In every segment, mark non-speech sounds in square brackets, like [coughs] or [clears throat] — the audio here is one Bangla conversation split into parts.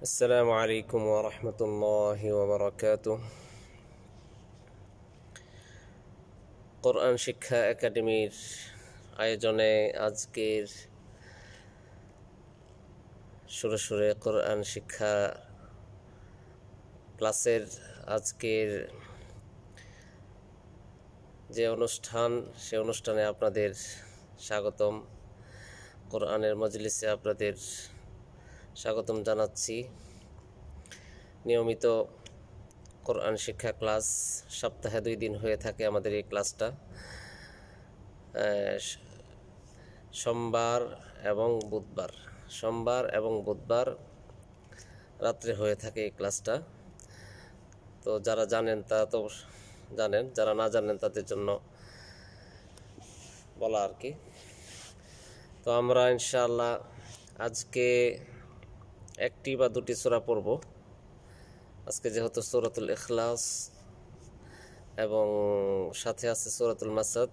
السلام عليكم ورحمة الله وبركاته কোরআন শিক্ষা একাডেমির আয়োজনে আজকের সুরে সুরে কোরআন শিক্ষা ক্লাসের আজকের যে অনুষ্ঠান সে অনুষ্ঠানে আপনাদের স্বাগতম কোরআনের মজলিসে আপনাদের স্বাগতম জানাচ্ছি নিয়মিত কোরআন শিক্ষা ক্লাস সপ্তাহে দুই দিন হয়ে থাকে আমাদের এই ক্লাসটা সোমবার এবং বুধবার সোমবার এবং বুধবার রাত্রে হয়ে থাকে এই ক্লাসটা তো যারা জানেন তা তো জানেন যারা না জানেন তাদের জন্য বলা আর কি তো আমরা ইনশাল্লাহ আজকে একটি বা দুটি সোরা পড়ব আজকে যেহেতু সৌরতুল ইখলাস এবং সাথে আছে সোরাতুল মাসাদ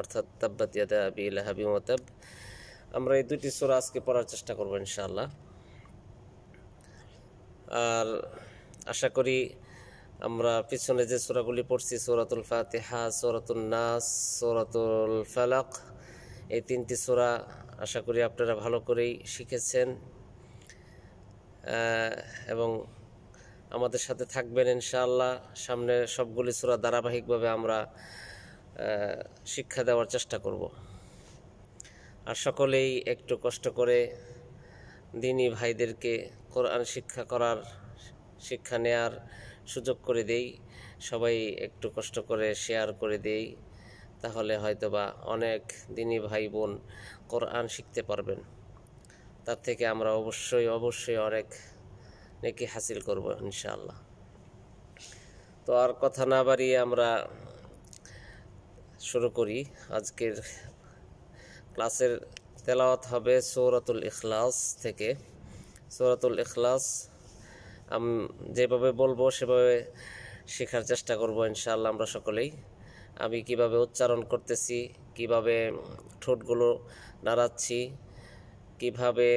অর্থাৎ তাব্বাতিয়াদা আবি ইলাহাবি মতাব আমরা এই দুটি সোরা আজকে পড়ার চেষ্টা করব ইনশাআল্লাহ আর আশা করি আমরা পিছনে যে সোরাগুলি পড়ছি সৌরাতুল ফাতিহা সোরাতুল নাস সোরাতুল ফালাক এই তিনটি সোরা আশা করি আপনারা ভালো করেই শিখেছেন এবং আমাদের সাথে থাকবেন ইনশাআল্লাহ সামনে সবগুলি সুরা ধারাবাহিকভাবে আমরা শিক্ষা দেওয়ার চেষ্টা করব আর সকলেই একটু কষ্ট করে দিনী ভাইদেরকে কোরআন শিক্ষা করার শিক্ষা নেয়ার সুযোগ করে দেই সবাই একটু কষ্ট করে শেয়ার করে দেই তাহলে হয়তোবা অনেক দিনী ভাই বোন কোরআন শিখতে পারবেন তার থেকে আমরা অবশ্যই অবশ্যই অনেক নেকি হাসিল করব ইনশাআল্লাহ তো আর কথা না বাড়িয়ে আমরা শুরু করি আজকের ক্লাসের তেলাওয়াত হবে সৌরাতুল ইখলাস থেকে সৌরাতুল ইখলাস আম যেভাবে বলবো সেভাবে শেখার চেষ্টা করব ইনশাআল্লাহ আমরা সকলেই আমি কিভাবে উচ্চারণ করতেছি কিভাবে ঠোঁটগুলো নাড়াচ্ছি কিভাবে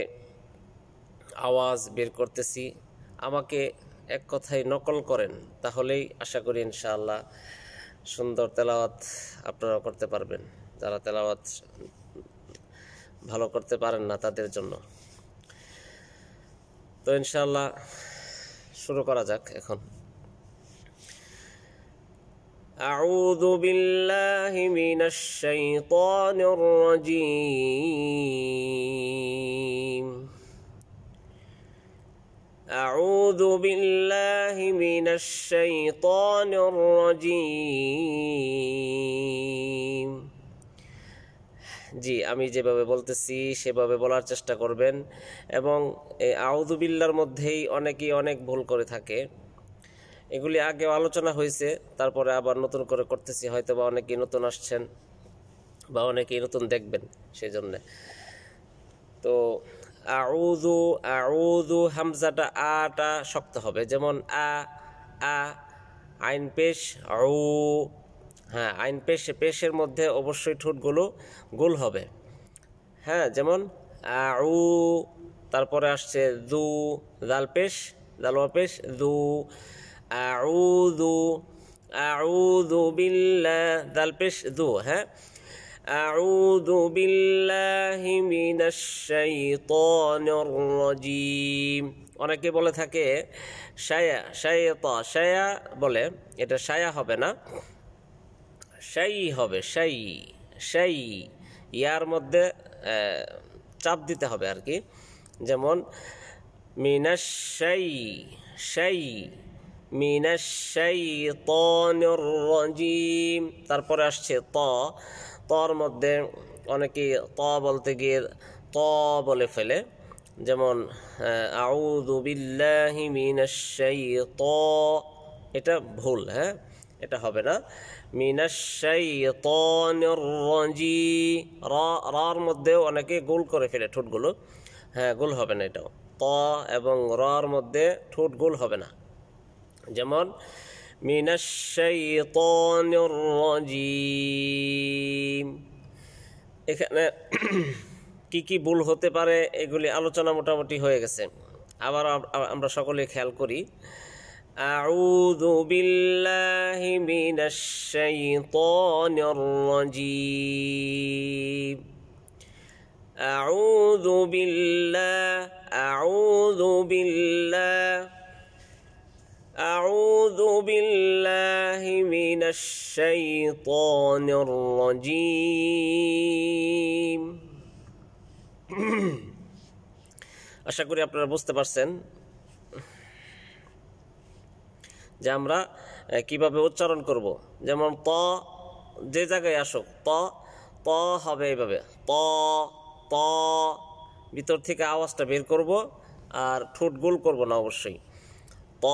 আওয়াজ বের করতেছি আমাকে এক কথায় নকল করেন তাহলেই আশা করি ইনশাআল্লাহ সুন্দর তেলাওয়াত আপনারা করতে পারবেন যারা তেলাওয়াত ভালো করতে পারেন না তাদের জন্য তো ইনশাআল্লাহ শুরু করা যাক এখন أعوذ بالله من الشيطان الرجيم أعوذ بالله من الشيطان الرجيم জি আমি যেভাবে বলতেছি সেভাবে বলার চেষ্টা করবেন এবং আউদুবিল্লার মধ্যেই অনেকেই অনেক ভুল করে থাকে এগুলি আগেও আলোচনা হয়েছে তারপরে আবার নতুন করে করতেছি হয়তো বা অনেকেই নতুন আসছেন বা অনেকেই নতুন দেখবেন সেই জন্যে তো আউদু আউদু হামজাটা আটা শক্ত হবে যেমন আ আ আইন পেশ আউ হ্যাঁ আইন পেশ পেশের মধ্যে অবশ্যই ঠোঁটগুলো গোল হবে হ্যাঁ যেমন আউ তারপরে আসছে দু দাল পেশ দাল পেশ দু আউদু আউদু বিল্লাহ দাল পেশ দু হ্যাঁ أعوذ بالله من الشيطان الرجيم অনেকে বলে থাকে শায়া শায়তা শায়া বলে এটা শায়া হবে না শাই হবে শাই শাই ইয়ার মধ্যে চাপ দিতে হবে আর কি যেমন মিনাশাই শাই মিনাশাইতনিরজিম তারপরে আসছে ত তর মধ্যে অনেকে ত বলতে গিয়ে ত বলে ফেলে যেমন আউযু বিল্লাহি মিনাশাইত এটা ভুল হ্যাঁ এটা হবে না মিনাশাইতনিরজি র রর মধ্যেও অনেকে গোল করে ফেলে ঠোঁটগুলো হ্যাঁ গোল হবে না এটাও ত এবং রর মধ্যে ঠোঁট গোল হবে না যেমন মিনাশাইতানির এখানে [clears throat] কি কি ভুল হতে পারে এগুলি আলোচনা মোটামুটি হয়ে গেছে আবার আমরা সকলে খেয়াল করি أعوذ بالله من الشيطان الرجيم أعوذ بالله أعوذ بالله أعوذ بالله من الشيطان الرجيم [clears throat] আশা করি আপনারা বুঝতে পারছেন যে আমরা কিভাবে উচ্চারণ করব যেমন ত যে জায়গায় আসুক ত ত হবে এইভাবে ত ত ভিতর থেকে আওয়াজটা বের করব আর ঠোঁট গোল করব না অবশ্যই প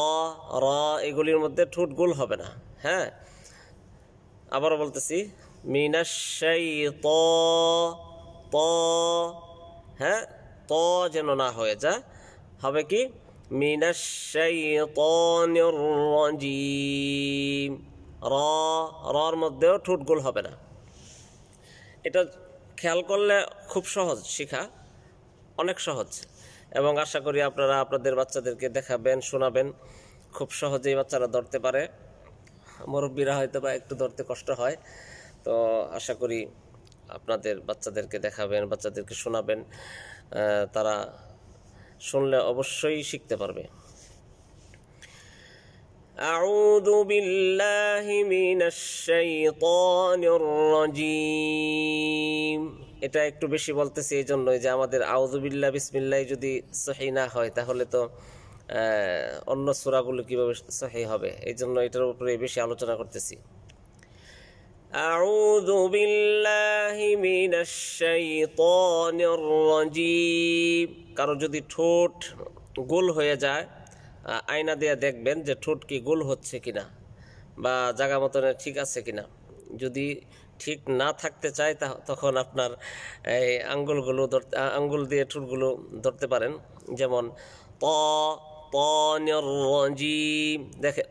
র এগুলির মধ্যে ঠোঁট গোল হবে না হ্যাঁ আবারও বলতেছি মিনাশাই ত প হ্যাঁ ত যেন না হয়ে যায় হবে কি মিনাশাই তঞ্জি র রর মধ্যেও ঠোঁট গোল হবে না এটা খেয়াল করলে খুব সহজ শেখা অনেক সহজ এবং আশা করি আপনারা আপনাদের বাচ্চাদেরকে দেখাবেন শোনাবেন খুব সহজেই বাচ্চারা ধরতে পারে মুরব্বীরা হয়তো বা একটু ধরতে কষ্ট হয় তো আশা করি আপনাদের বাচ্চাদেরকে দেখাবেন বাচ্চাদেরকে শোনাবেন তারা শুনলে অবশ্যই শিখতে পারবে أعوذ بالله من الشيطان الرجيم এটা একটু বেশি বলতেছি এই জন্যই যে আমাদের আউজুবিল্লা বিসমিল্লাই যদি সহি না হয় তাহলে তো অন্য সুরাগুলো কীভাবে সহি হবে এই জন্য এটার উপরে বেশি আলোচনা করতেছি أعوذ بالله من الشيطان الرجيم কারো যদি ঠোঁট গোল হয়ে যায় আয়না দিয়ে দেখবেন যে ঠোঁট কি গোল হচ্ছে কিনা বা জায়গা মতন ঠিক আছে কিনা যদি ঠিক না থাকতে চায় তখন আপনার এই আঙ্গুলগুলো ধরতে আঙ্গুল দিয়ে ঠুলগুলো ধরতে পারেন যেমন প পি দেখে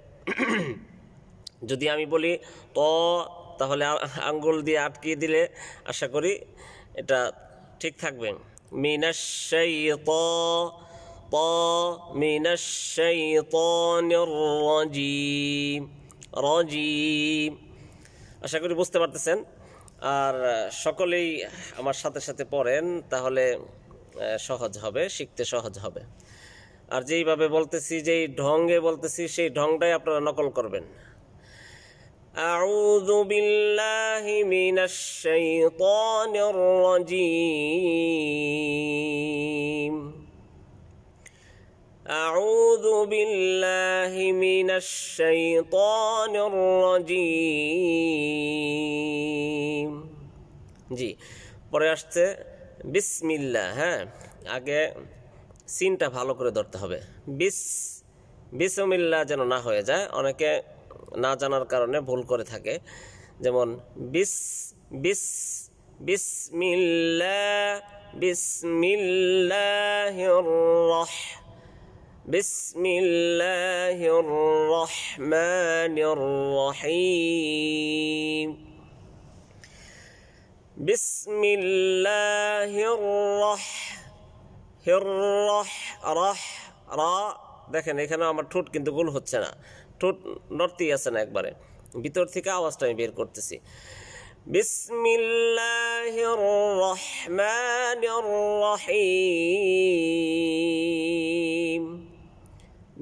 যদি আমি বলি ত তাহলে আঙ্গুল দিয়ে আটকিয়ে দিলে আশা করি এটা ঠিক থাকবে মিনাশাই ত প মিনাশাই তজিম রজিম আশা করি বুঝতে পারতেছেন আর সকলেই আমার সাথে সাথে পড়েন তাহলে সহজ হবে শিখতে সহজ হবে আর যেইভাবে বলতেছি যেই ঢঙ্গে বলতেছি সেই ঢংটাই আপনারা নকল করবেন أعوذ بالله من الشيطان الرجيم أعوذ بالله من الشيطان الرجيم জি পরে আসছে বিসমিল্লা হ্যাঁ আগে সিনটা ভালো করে ধরতে হবে বিস বিসমিল্লা যেন না হয়ে যায় অনেকে না জানার কারণে ভুল করে থাকে যেমন বিস বিস বিসমিল্লা বিসমিল্লাহ بسم الله الرحمن الرحيم بسم الله الرح الرح رح রা দেখেন এখানে আমার ঠোঁট কিন্তু গোল হচ্ছে না ঠোঁট নড়তেই আছে না একবারে ভিতর থেকে আওয়াজটা আমি বের করতেছি بسم الله الرحمن الرحيم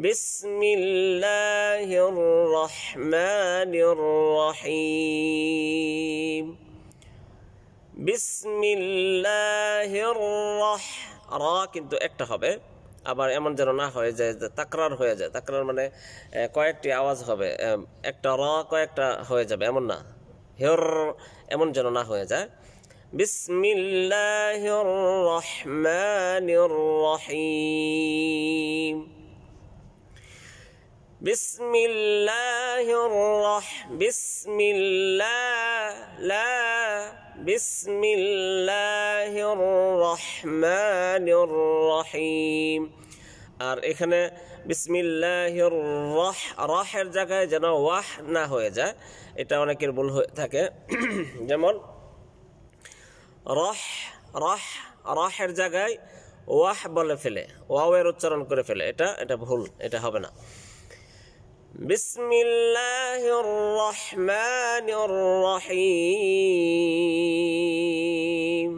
بسم الله الرحمن الرحيم بسم الله الرح কিন্তু একটা হবে আবার এমন যেন না হয়ে যায় যে তাকরার হয়ে যায় তাকরার মানে কয়েকটি আওয়াজ হবে একটা র কয়েকটা হয়ে যাবে এমন না হের এমন যেন না হয়ে যায় বিসমিল্লাহির রহমানির রহিম بسم الله الرحمن بسم الله لا بسم الله الرحمن الرحيم আর এখানে বিসমিল্লাহির রহ রহের জায়গায় যেন ওয়াহ না হয়ে যায় এটা অনেকের ভুল হয়ে থাকে [coughs] যেমন রহ রহ রহের জায়গায় ওয়াহ বলে ফেলে ওয়াওয়ের উচ্চারণ করে ফেলে এটা এটা ভুল এটা হবে না بسم الله الرحمن الرحيم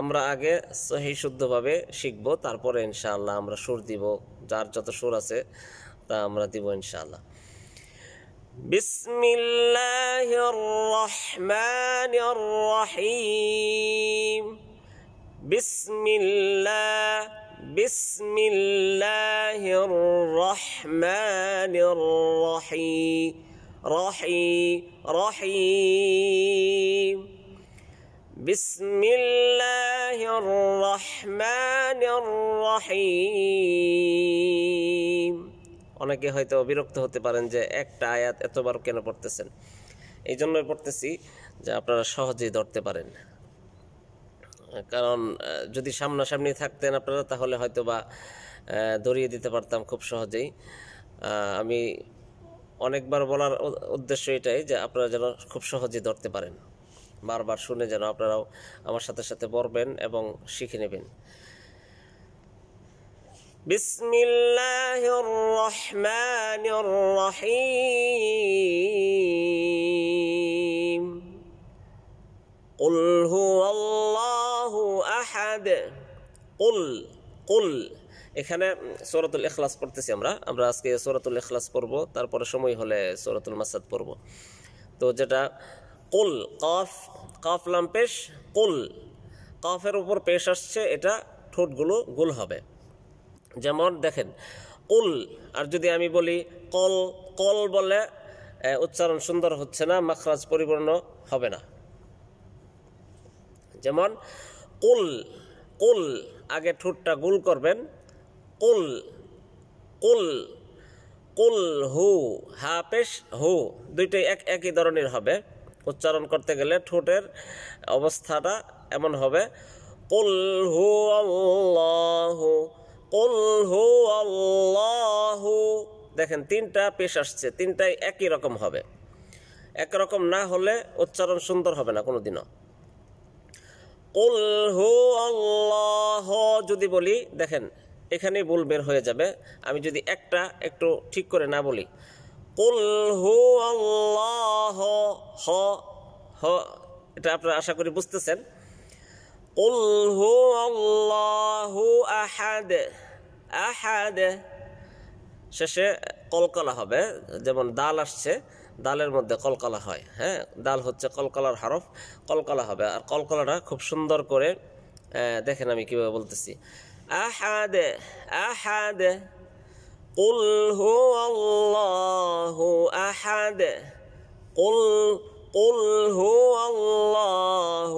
আমরা আগে সহি শুদ্ধভাবে শিখব তারপরে ইনশাআল্লাহ আমরা সুর দিব যার যত সুর আছে তা আমরা দিব ইনশাআল্লাহ بسم الله الرحمن الرحيم بسم الله بسم الله الرحمن الرحيم رحيم رحيم بسم الله الرحمن الرحيم অনেকে হয়তো বিরক্ত হতে পারেন যে একটা আয়াত এতবার কেন পড়তেছেন এই জন্যই পড়তেছি যে আপনারা সহজেই ধরতে পারেন কারণ যদি সামনাসামনি থাকতেন আপনারা তাহলে হয়তো বা ধরিয়ে দিতে পারতাম খুব সহজেই আমি অনেকবার বলার উদ্দেশ্য এটাই যে আপনারা যেন খুব সহজে ধরতে পারেন বারবার শুনে যেন আপনারাও আমার সাথে সাথে পড়বেন এবং শিখে নেবেন بسم الله الرحمن الرحيم قل هو الله أحد قل قل এখানে সোরাতুল এখলাস পড়তেছি আমরা আমরা আজকে সোরাতুল এখলাস পড়ব তারপরে সময় হলে সোরাতুল মাসাদ পড়ব তো যেটা কুল কফ কফ লাম পেশ কুল কফের উপর পেশ আসছে এটা ঠোঁটগুলো গুল হবে যেমন দেখেন কুল আর যদি আমি বলি কল কল বলে উচ্চারণ সুন্দর হচ্ছে না মাখরাজ পরিপূর্ণ হবে না যেমন কুল কুল আগে ঠোঁটটা গুল করবেন কুল কুল কুল হু হা পেশ হু দুইটাই এক একই ধরনের হবে উচ্চারণ করতে গেলে ঠোঁটের অবস্থাটা এমন হবে কুল হু আল্লাহ কুল হু আল্লাহ দেখেন তিনটা পেশ আসছে তিনটাই একই রকম হবে একরকম না হলে উচ্চারণ সুন্দর হবে না কোনো দিনও কুল হু আল্লাহ যদি বলি দেখেন এখানেই বল বের হয়ে যাবে আমি যদি একটা একটু ঠিক করে না বলি কুল হু আল্লাহ হ হ এটা আপনারা আশা করি বুঝতেছেন কুল হু আল্লাহু আহাদ আহাদ শেষে কলকলা হবে যেমন দাল আসছে ডালের মধ্যে কলকলা হয় হ্যাঁ দাল হচ্ছে কলকলার হারফ কলকলা হবে আর কলকলাটা খুব সুন্দর করে দেখেন আমি কীভাবে বলতেছি আহাদে আহাদে قل هو الله أحد قل قل هو الله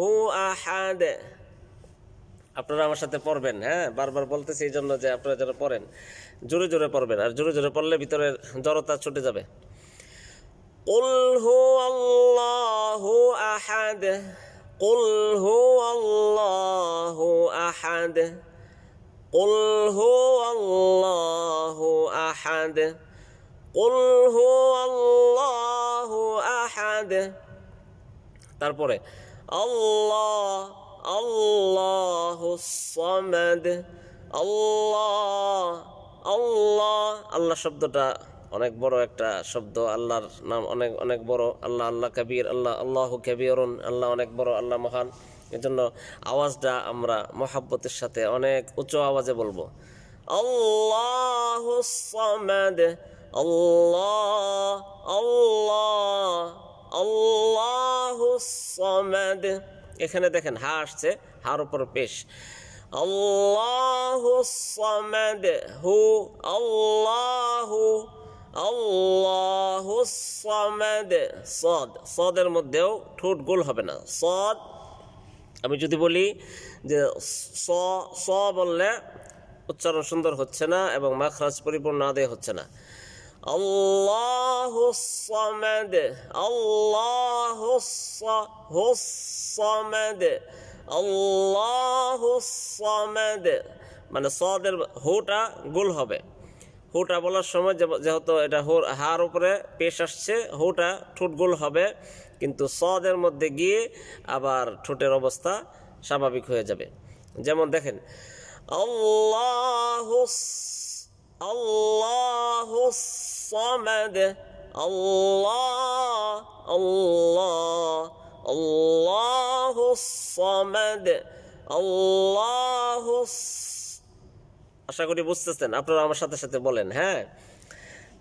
أحد আপনারা আমার সাথে পড়বেন হ্যাঁ বারবার বলতেছি এই জন্য যে আপনারা যারা পড়েন জোরে জোরে পড়বেন আর জোরে জোরে পড়লে ভিতরের জড়তা ছুটে যাবে قل هو الله أحد قل هو الله أحد قل هو الله أحد قل هو الله أحد তারপরে الله الله الله الله الله আল্লাহ শব্দটা অনেক বড় একটা শব্দ আল্লাহর নাম অনেক অনেক বড় আল্লাহ আল্লাহ কবির আল্লাহ আল্লাহ কবিরুন আল্লাহ অনেক বড় আল্লাহ মহান এজন্য আওয়াজটা আমরা মহাব্বতের সাথে অনেক উচ্চ আওয়াজে বলবো আল্লাহ আল্লাহ আল্লাহ আল্লাহ এখানে দেখেন হা আসছে হার উপর পেশ আল্লাহ হু আল্লাহ সামাদ সদ সদের মধ্যেও ঠোঁট গোল হবে না সদ আমি যদি বলি যে স স বললে উচ্চারণ সুন্দর হচ্ছে না এবং মাখরাজ পরিপূর্ণ আদায় হচ্ছে না সামাদ আল্লাহ সামাদ আল্লাহ সামাদ মানে সদের হোটা গোল হবে হুটা বলার সময় যেহেতু এটা হার উপরে পেশ আসছে হুটা গোল হবে কিন্তু সদের মধ্যে গিয়ে আবার ঠোঁটের অবস্থা স্বাভাবিক হয়ে যাবে যেমন দেখেন আল্লাহ আল্লাহ আল্লাহ আল্লাহ আল্লাহ আশা করি বুঝতেছেন আপনারা আমার সাথে সাথে বলেন হ্যাঁ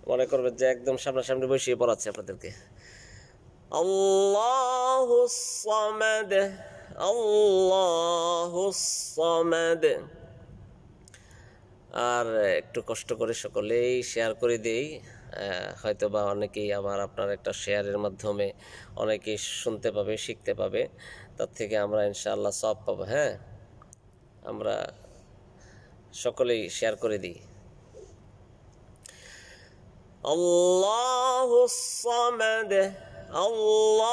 মনে করবেন যে একদম সামনাসামনি বসিয়ে পড়াচ্ছে আপনাদেরকে আল্লাহ আল্লাহ আর একটু কষ্ট করে সকলেই শেয়ার করে দিই হয়তো বা অনেকেই আমার আপনার একটা শেয়ারের মাধ্যমে অনেকেই শুনতে পাবে শিখতে পাবে তার থেকে আমরা ইনশাআল্লাহ সব পাবো হ্যাঁ আমরা সকলেই শেয়ার করে দিই الله الصمد الله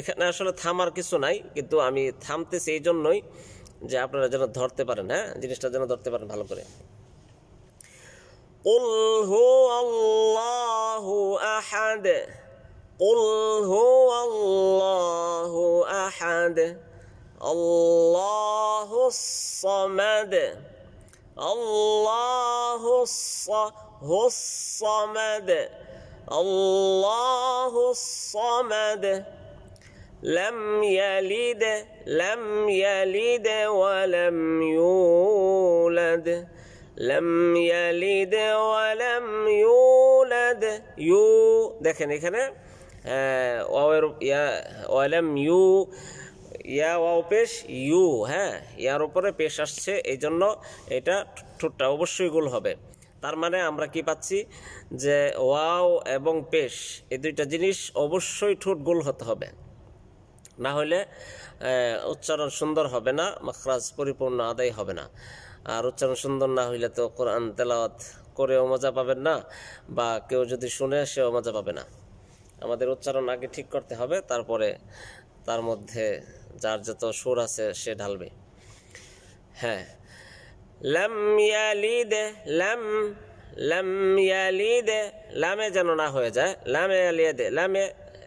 এখানে আসলে থামার কিছু নাই কিন্তু আমি থামতেছি এই জন্যই যে আপনারা যেন ধরতে পারেন হ্যাঁ জিনিসটা যেন ধরতে পারেন ভালো করে قل هو الله قل هو الله أحد الله الصمد الله الص هو الصمد الله الصمد لم يلد لم يلد ولم يولد لم يلد ولم يولد يو দেখেন এখানে ওয়ের ইয়া ওয়ালাম ইউ ইয়া ওয়াও পেশ ইউ হ্যাঁ ইয়ার উপরে পেশ আসছে এই জন্য এটা ঠোঁটটা অবশ্যই গোল হবে তার মানে আমরা কি পাচ্ছি যে ওয়াও এবং পেশ এই দুইটা জিনিস অবশ্যই ঠোঁট গোল হতে হবে না হলে উচ্চারণ সুন্দর হবে না মাখরাজ পরিপূর্ণ আদায় হবে না আর উচ্চারণ সুন্দর না হইলে তো কোরআন তেলাওয়াত করেও মজা পাবেন না বা কেউ যদি শুনে সেও মজা পাবে না আমাদের উচ্চারণ আগে ঠিক করতে হবে তারপরে তার মধ্যে যার যত সুর আছে সে ঢালবে হ্যাঁ লাম ইয়ালিদ লাম লাম ইয়ালিদ লামে যেন না হয়ে যায় লামে ইয়ালিদে লামে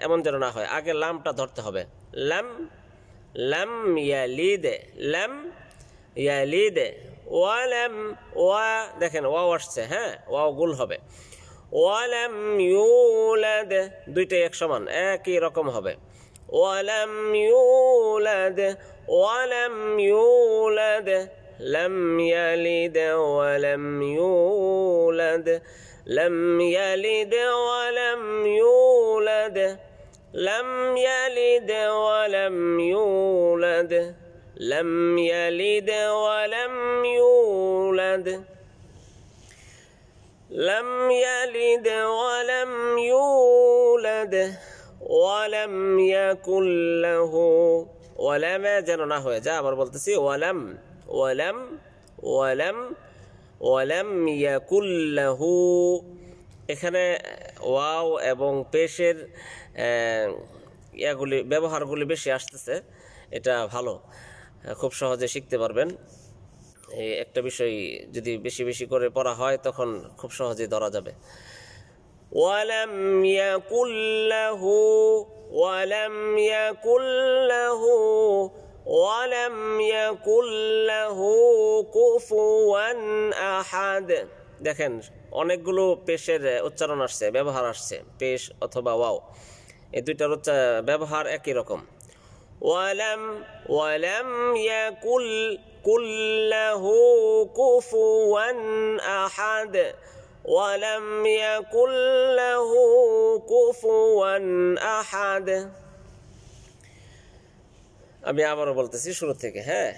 এমন যেন না হয় আগে লামটা ধরতে হবে লাম লাম ইয়ালিদ লাম ইয়ালিদ ওয়া লাম ওয়া দেখেন ওয়াও আসছে হ্যাঁ ওয়াও গুল হবে ولم يولد দুইটাই এক সমান একই রকম হবে ওয়ালাম ইউলাদ ولم يولد لم يلد ولم يولد لم يلد ولم يولد لم يلد ولم يولد, لم يلد ولم يولد لم يلد ولم يولد ولم يكن له ولم যেন না হয়ে যা আবার বলতেছি ولم ولم ولم ولم يكن له এখানে ওয়াও এবং পেশের ইয়াগুলি ব্যবহারগুলি বেশি আসতেছে এটা ভালো খুব সহজে শিখতে পারবেন একটা বিষয় যদি বেশি বেশি করে পড়া হয় তখন খুব সহজে ধরা যাবে দেখেন অনেকগুলো পেশের উচ্চারণ আসছে ব্যবহার আসছে পেশ অথবা ওয়াও এই দুইটার ব্যবহার একই রকম ওয়ালাম ওয়ালাম ইয়াকুল قل له كفوا احد ولم يكن له كفوا আমি আবারও বলতেছি শুরু থেকে হ্যাঁ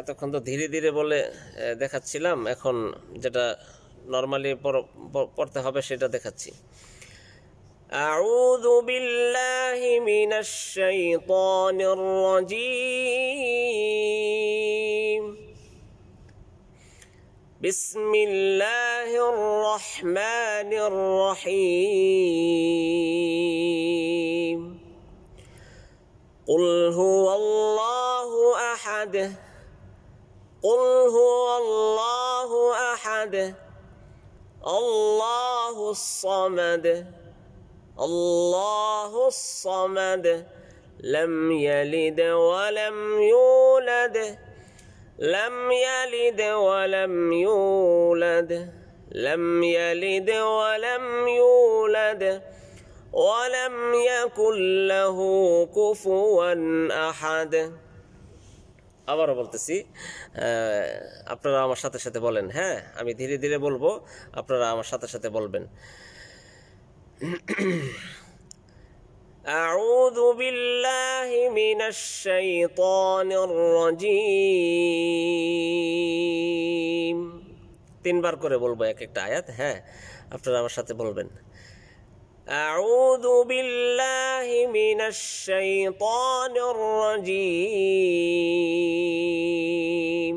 এতক্ষণ তো ধীরে ধীরে বলে দেখাচ্ছিলাম এখন যেটা নর্মালি পড়তে হবে সেটা দেখাচ্ছি أعوذ بالله من الشيطان الرجيم بسم الله الرحمن الرحيم قل هو الله أحد قل هو الله أحد الله الصمد الله الصمد لم يلد ولم يولد لم يلد ولم يولد لم يلد ولم يولد ولم يكن له كفوا أحد আবারও বলতেছি আপনারা আমার সাথে সাথে বলেন হ্যাঁ আমি ধীরে ধীরে বলবো আপনারা আমার সাথে সাথে বলবেন أعوذ بالله من الشيطان الرجيم তিনবার করে বলবো এক একটা আয়াত হ্যাঁ আপনারা আমার সাথে বলবেন أعوذ بالله من الشيطان الرجيم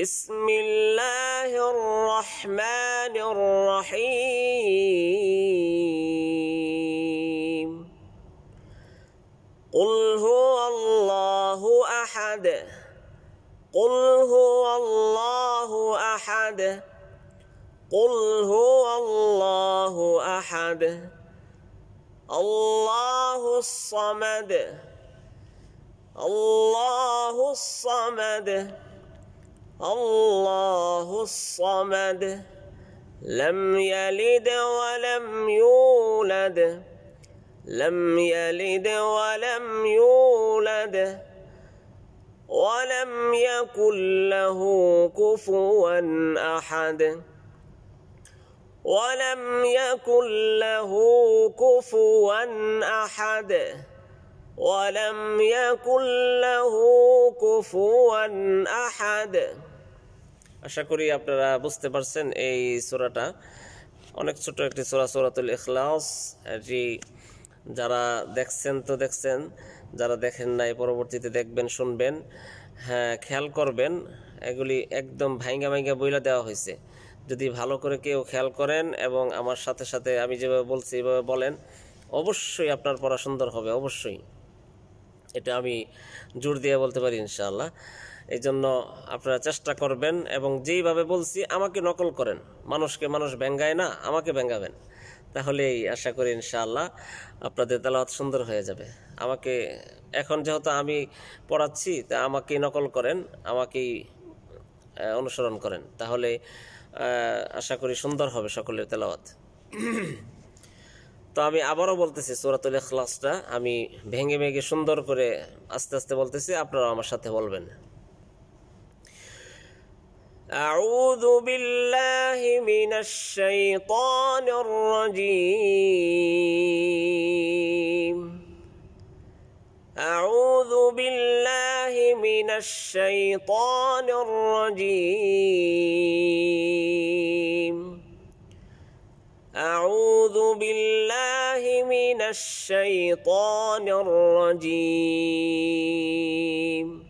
بسم الله الرحمن الرحيم قل هو الله أحد قل هو الله أحد قل هو الله أحد الله الصمد الله الصمد الله الصمد لم يلد ولم يولد لم يلد ولم يولد ولم يكن له كفوا أحد ولم يكن له كفوا أحد ولم يكن له كفوا أحد আশা করি আপনারা বুঝতে পারছেন এই সোরাটা অনেক ছোট একটি সোরা সোরাতুল ইখলাস এটি যারা দেখছেন তো দেখছেন যারা দেখেন নাই পরবর্তীতে দেখবেন শুনবেন হ্যাঁ খেয়াল করবেন এগুলি একদম ভাইঙ্গা ভাইঙ্গা বইলা দেওয়া হয়েছে যদি ভালো করে কেউ খেয়াল করেন এবং আমার সাথে সাথে আমি যেভাবে বলছি এভাবে বলেন অবশ্যই আপনার পড়া সুন্দর হবে অবশ্যই এটা আমি জোর দিয়ে বলতে পারি ইনশাআল্লাহ এই জন্য আপনারা চেষ্টা করবেন এবং যেইভাবে বলছি আমাকে নকল করেন মানুষকে মানুষ ব্যঙ্গায় না আমাকে ব্যঙ্গাবেন তাহলেই আশা করি ইনশাআল্লাহ আপনাদের তালাওয়াত সুন্দর হয়ে যাবে আমাকে এখন যেহেতু আমি পড়াচ্ছি তা আমাকেই নকল করেন আমাকেই অনুসরণ করেন তাহলে আশা করি সুন্দর হবে সকলের তেলাওয়াত তো আমি আবারও বলতেছি সুরাতুল এখলাসটা আমি ভেঙে ভেঙে সুন্দর করে আস্তে আস্তে বলতেছি আপনারা আমার সাথে বলবেন أعوذ بالله من الشيطان الرجيم أعوذ بالله من الشيطان الرجيم أعوذ بالله من الشيطان الرجيم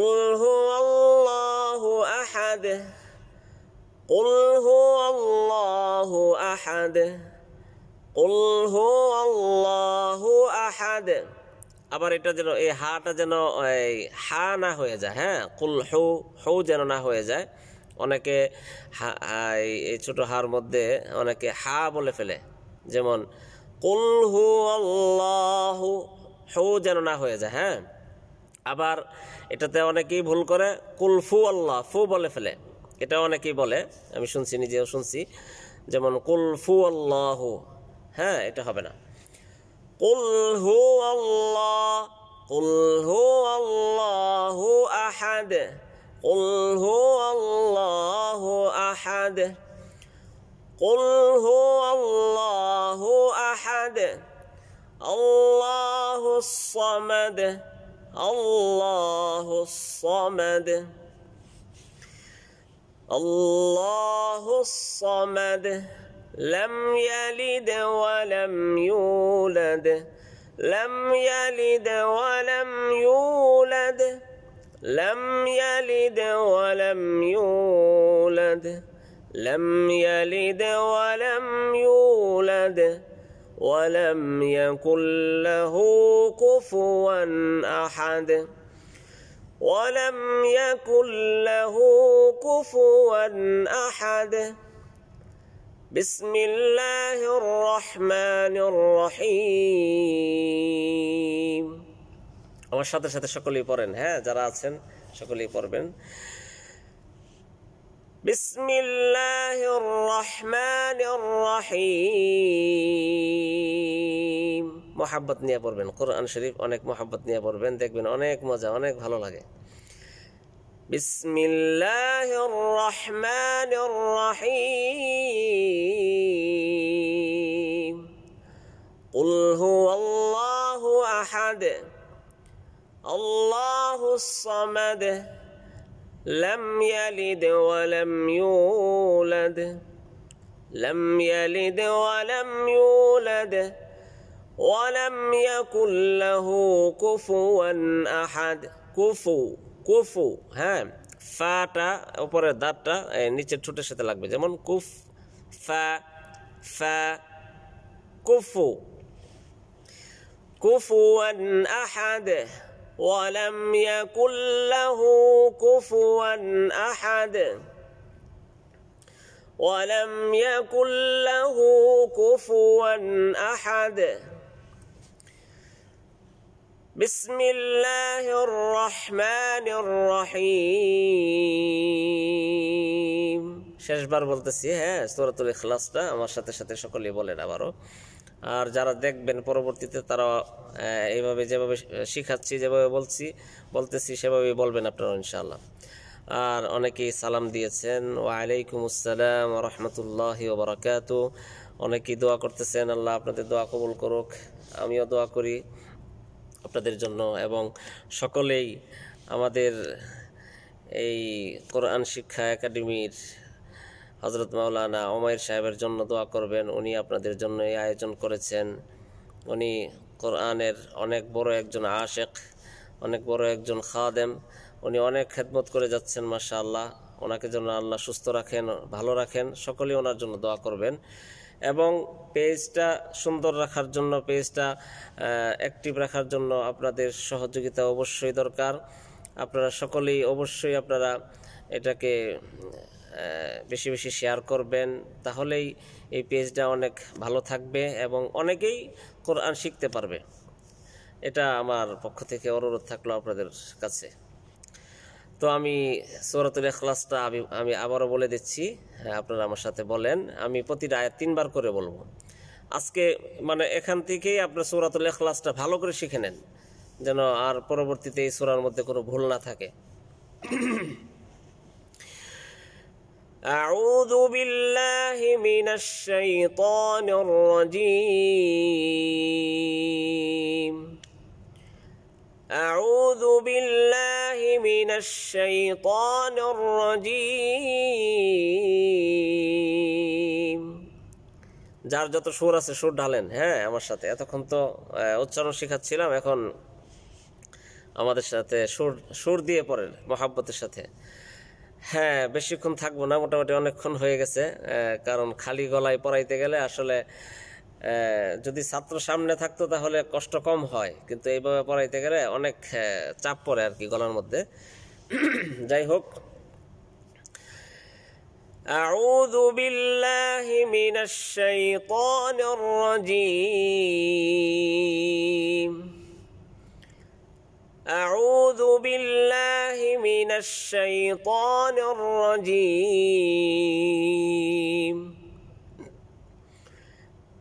قل هو الله أحد قل هو الله أحد قل هو الله أحد আবার এটা যেন এই হাটা যেন এই হা না হয়ে যায় হ্যাঁ কুল হু হু যেন না হয়ে যায় অনেকে এই ছোটো হার মধ্যে অনেকে হা বলে ফেলে যেমন কুল হু আল্লাহু হু যেন না হয়ে যায় হ্যাঁ আবার এটাতে অনেকেই ভুল করে কুলফু আল্লাহ ফু বলে ফেলে এটা অনেকেই বলে আমি শুনছি নিজেও শুনছি যেমন কুলফু আল্লাহ হ্যাঁ এটা হবে না কুলহু আল্লাহ কুলহু আল্লাহ আহাদ কুলহু আল্লাহ আহাদ কুলহু আল্লাহ আহাদ احد সামাদ الله الصمد الله الصمد لم يلد ولم يولد لم يلد ولم يولد لم يلد ولم يولد لم يلد ولم يولد ولم يكن له كفوا أحد ولم يكن له كفوا أحد بسم الله الرحمن الرحيم আমার সাথে সাথে সকলেই পড়েন হ্যাঁ যারা আছেন সকলেই পড়বেন بسم الله الرحمن الرحيم মহাব্বত নিয়ে পড়বেন কোরআন শরীফ অনেক মহাব্বত নিয়ে পড়বেন দেখবেন অনেক মজা অনেক ভালো লাগে بسم الله الرحمن الرحيم قل هو الله احد الله الصمد لم يلد ولم يولد لم يلد ولم يولد ولم يكن له كفوا أحد كفو كفو হ্যাঁ ফাটা উপরে দাঁতটা নিচে ঠোঁটের সাথে লাগবে যেমন কুফ ফা ফা কুফু كفوا أحد ولم يكن له كفوا أحد ولم يكن له كفوا أحد بسم الله الرحمن الرحيم শেষবার বলতেছি হ্যাঁ সুরাতুল ইখলাসটা আমার সাথে সাথে সকলেই বলেন আবারও আর যারা দেখবেন পরবর্তীতে তারা এইভাবে যেভাবে শিখাচ্ছি যেভাবে বলছি বলতেছি সেভাবেই বলবেন আপনারা ইনশাল্লাহ আর অনেকেই সালাম দিয়েছেন ওয়ালাইকুম আসসালাম রহমতুল্লাহ ওবরাকাত অনেকেই দোয়া করতেছেন আল্লাহ আপনাদের দোয়া কবুল করুক আমিও দোয়া করি আপনাদের জন্য এবং সকলেই আমাদের এই কোরআন শিক্ষা একাডেমির হজরত মাওলানা ওমায়ের সাহেবের জন্য দোয়া করবেন উনি আপনাদের জন্য এই আয়োজন করেছেন উনি কোরআনের অনেক বড় একজন আশেক অনেক বড় একজন খাওয়া উনি অনেক খেদমত করে যাচ্ছেন মাসা আল্লাহ ওনাকে যেন আল্লাহ সুস্থ রাখেন ভালো রাখেন সকলেই ওনার জন্য দোয়া করবেন এবং পেজটা সুন্দর রাখার জন্য পেজটা অ্যাক্টিভ রাখার জন্য আপনাদের সহযোগিতা অবশ্যই দরকার আপনারা সকলেই অবশ্যই আপনারা এটাকে বেশি বেশি শেয়ার করবেন তাহলেই এই পেজটা অনেক ভালো থাকবে এবং অনেকেই কোরআন শিখতে পারবে এটা আমার পক্ষ থেকে অনুরোধ থাকলো আপনাদের কাছে তো আমি সোরাতুল এখলাসটা আমি আমি আবারও বলে দিচ্ছি হ্যাঁ আপনারা আমার সাথে বলেন আমি প্রতিটা তিনবার করে বলবো আজকে মানে এখান থেকেই আপনার সোরাতুল এখলাসটা ভালো করে শিখে নেন যেন আর পরবর্তীতে এই সোরার মধ্যে কোনো ভুল না থাকে أعوذ بالله من الشيطان الرجيم أعوذ بالله من الشيطان الرجيم যার যত সুর আছে সুর ঢালেন হ্যাঁ আমার সাথে এতক্ষণ তো উচ্চারণ শেখাচ্ছিলাম এখন আমাদের সাথে সুর সুর দিয়ে পড়েন মহাব্বতের সাথে হ্যাঁ বেশিক্ষণ থাকবো না মোটামুটি অনেকক্ষণ হয়ে গেছে কারণ খালি গলায় পড়াইতে গেলে আসলে যদি ছাত্র সামনে থাকতো তাহলে কষ্ট কম হয় কিন্তু এইভাবে পড়াইতে গেলে অনেক চাপ পড়ে আর কি গলার মধ্যে যাই হোক أعوذ بالله من الشيطان الرجيم أعوذ بالله من الشيطان الرجيم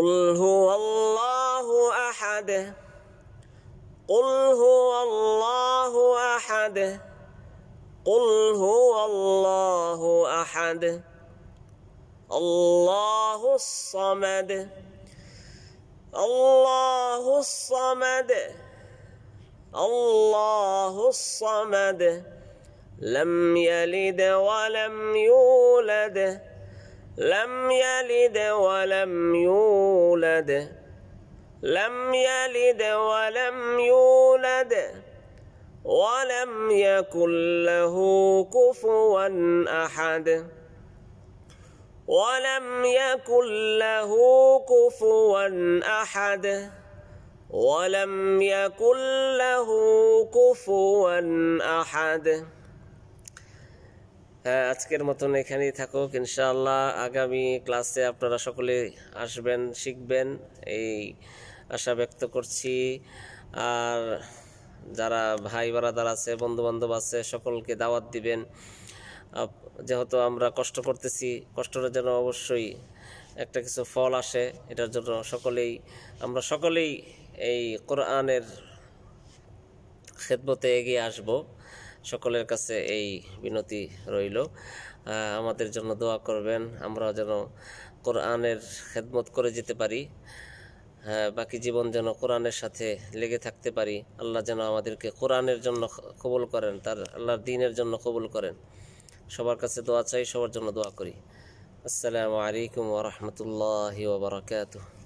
قل هو الله أحد قل هو الله أحد قل هو الله أحد الله الصمد الله الصمد الله الصمد لم يلد ولم يولد لم يلد ولم يولد لم يلد ولم يولد ولم يكن له كفوا أحد ولم يكن له كفوا أحد ولم يكن له كفوا أحد হ্যাঁ আজকের মতন এখানেই থাকুক ইনশাআল্লাহ আগামী ক্লাসে আপনারা সকলে আসবেন শিখবেন এই আশা ব্যক্ত করছি আর যারা ভাই বারাদার আছে বন্ধুবান্ধব আছে সকলকে দাওয়াত দিবেন যেহেতু আমরা কষ্ট করতেছি কষ্টটা যেন অবশ্যই একটা কিছু ফল আসে এটার জন্য সকলেই আমরা সকলেই এই কোরআনের খেদমতে এগিয়ে আসবো সকলের কাছে এই বিনতি রইল আমাদের জন্য দোয়া করবেন আমরা যেন কোরআনের খেদমত করে যেতে পারি হ্যাঁ, বাকি জীবন যেন কোরআনের সাথে লেগে থাকতে পারি আল্লাহ যেন আমাদেরকে কোরআনের জন্য কবুল করেন তার আল্লাহর দিনের জন্য কবুল করেন সবার কাছে দোয়া চাই সবার জন্য দোয়া করি আসসালামু আলাইকুম ওরহমতুল্লাহ